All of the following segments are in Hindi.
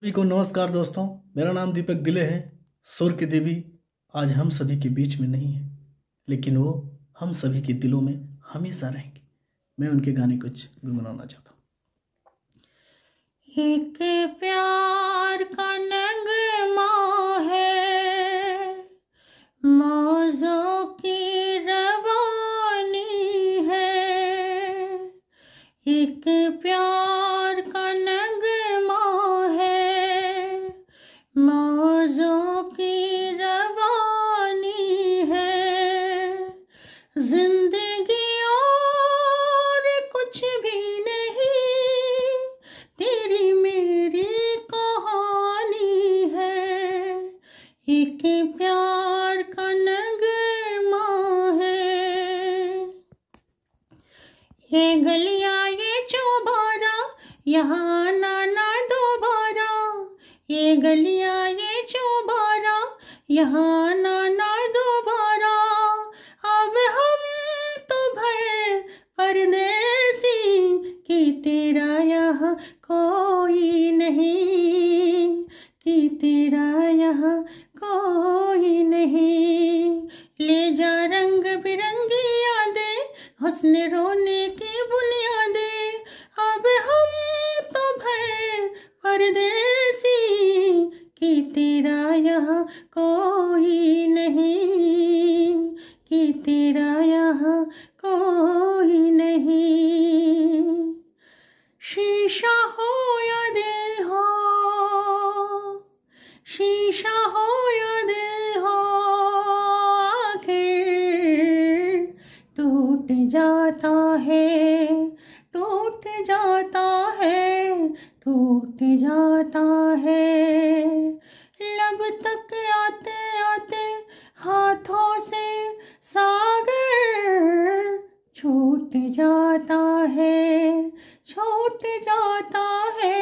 सभी को नमस्कार दोस्तों मेरा नाम दीपक दिले है सूर्य की देवी आज हम सभी के बीच में नहीं है लेकिन वो हम सभी के दिलों में हमेशा रहेंगे मैं उनके गाने कुछ गुनगुनाना चाहता हूँ नौजों की रवानी है जिंदगी और कुछ भी नहीं तेरी मेरी कहानी है एक प्यार का नगमा है ये गलियां ये चौबारा यहाँ नाना दोबारा ये गली यहाँ नाना दोबारा अब हम तो भय परदेसी कि तेरा यहाँ कोई नहीं कि तेरा यहाँ कोई नहीं ले जा रंग बिरंगी यादें हसन रोने की बुनियादे अब हम तो भय परदेसी कि तेरा यहाँ को शीशा हो या दिल हो आखिर टूट जाता है टूट जाता है टूट जाता है लब तक आते आते हाथों से सागर छूट जाता है छूट जाता है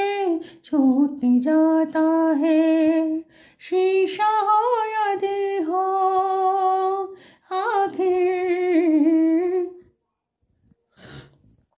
छूट जाता है